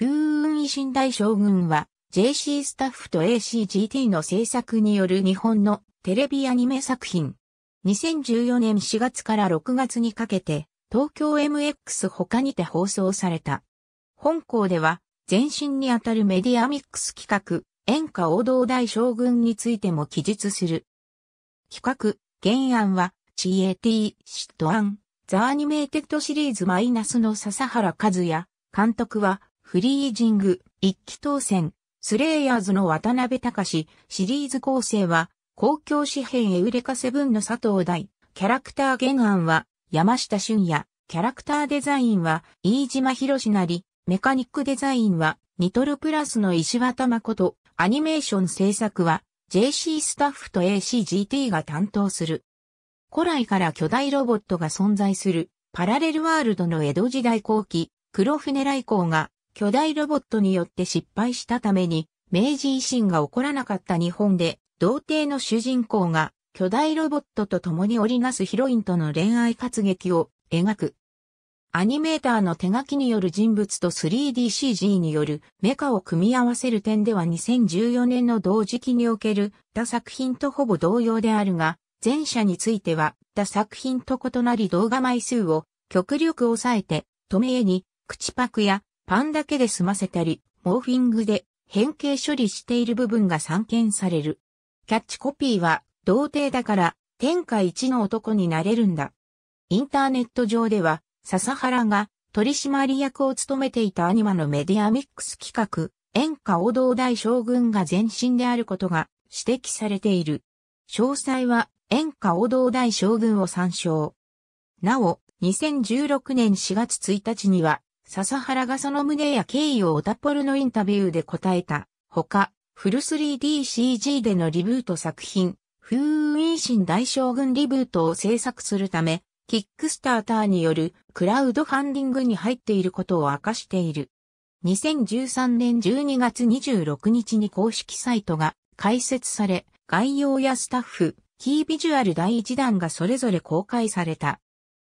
風雲維新大将軍は JC スタッフと ACGT の制作による日本のテレビアニメ作品。2014年4月から6月にかけて東京 MX 他にて放送された。本校では前身にあたるメディアミックス企画演歌王道大将軍についても記述する。企画、原案は CAT シットアン、ザ・アニメイテッドシリーズマイナスの笹原和也、監督はフリージング、一期当選、スレイヤーズの渡辺隆シリーズ構成は、公共紙幣エウレカセブンの佐藤大、キャラクター原案は、山下俊也、キャラクターデザインは、飯島博士なり、メカニックデザインは、ニトルプラスの石渡誠、アニメーション制作は、JC スタッフと ACGT が担当する。古来から巨大ロボットが存在する、パラレルワールドの江戸時代後期、黒船来航が巨大ロボットによって失敗したために、明治維新が起こらなかった日本で、童貞の主人公が巨大ロボットと共に織りなすヒロインとの恋愛活劇を描く。アニメーターの手書きによる人物と 3DCG によるメカを組み合わせる点では2014年の同時期における他作品とほぼ同様であるが、前者については他作品と異なり動画枚数を極力抑えて、止め絵に、口パクやパンだけで済ませたり、モーフィングで変形処理している部分が散見される。キャッチコピーは、童貞だから、天下一の男になれるんだ。インターネット上では、笹原が取締役を務めていたアニマのメディアミックス企画、演歌王道大将軍が前身であることが指摘されている。詳細は演歌王道大将軍を参照。なお、2016年4月1日には笹原がその胸や経緯をオタポルのインタビューで答えた。ほか、フル 3DCG でのリブート作品、風雲維新大将軍リブートを制作するため、キックスターターによるクラウドファンディングに入っていることを明かしている。2013年12月26日に公式サイトが開設され、概要やスタッフ、キービジュアル第1弾がそれぞれ公開された。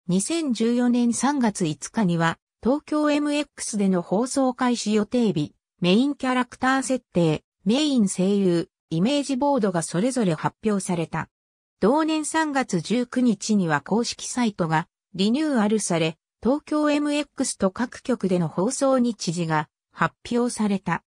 2014年3月5日には東京 MX での放送開始予定日、メインキャラクター設定、メイン声優、イメージボードがそれぞれ発表された。同年3月19日には公式サイトがリニューアルされ、東京 MX と各局での放送日時が発表された。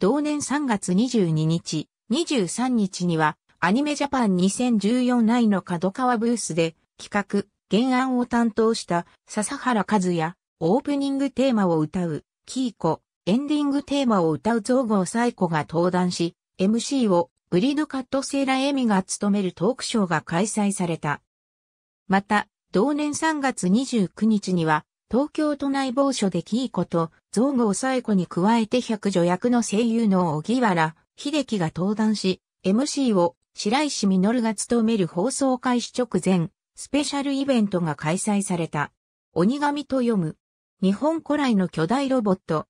同年3月22日、23日にはアニメジャパン2014内の角川ブースで企画、原案を担当した笹原和也、オープニングテーマを歌う、キーコ、エンディングテーマを歌うゴ語サイコが登壇し、MC をブリドカットセーラエミが務めるトークショーが開催された。また、同年3月29日には、東京都内某所でキーコと、ゴ語サイコに加えて百女役の声優の小木原、秀樹が登壇し、MC を白石実が務める放送開始直前、スペシャルイベントが開催された。鬼神と読む、日本古来の巨大ロボット。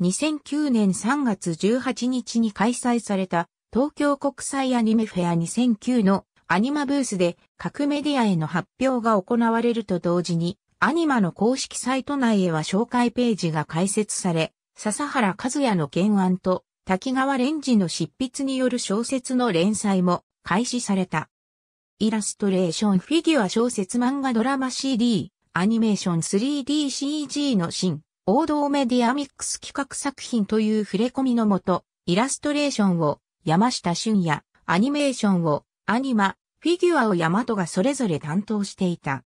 2009年3月18日に開催された東京国際アニメフェア2009のアニマブースで各メディアへの発表が行われると同時にアニマの公式サイト内へは紹介ページが開設され、笹原和也の原案と滝川蓮次の執筆による小説の連載も開始された。イラストレーションフィギュア小説漫画ドラマ CD アニメーション 3DCG の新、王道メディアミックス企画作品という触れ込みのもと、イラストレーションを山下俊也、アニメーションをアニマ、フィギュアを山戸がそれぞれ担当していた。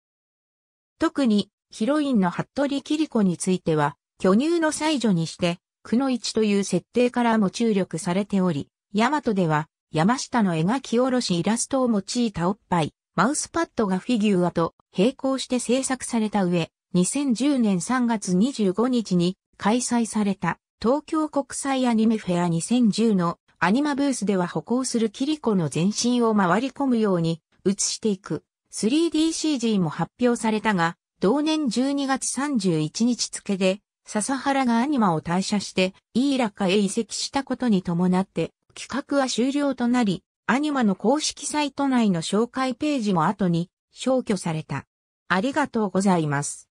特にヒロインの服部キリ子については、巨乳の才女にして、くの一という設定からも注力されており、大和では、山下の描き下ろしイラストを用いたおっぱい、マウスパッドがフィギュアと並行して制作された上、2010年3月25日に開催された東京国際アニメフェア2010のアニマブースでは歩行するキリコの全身を回り込むように映していく 3DCG も発表されたが、同年12月31日付で笹原がアニマを退社してイーラカへ移籍したことに伴って企画は終了となり、アニマの公式サイト内の紹介ページも後に消去された。ありがとうございます。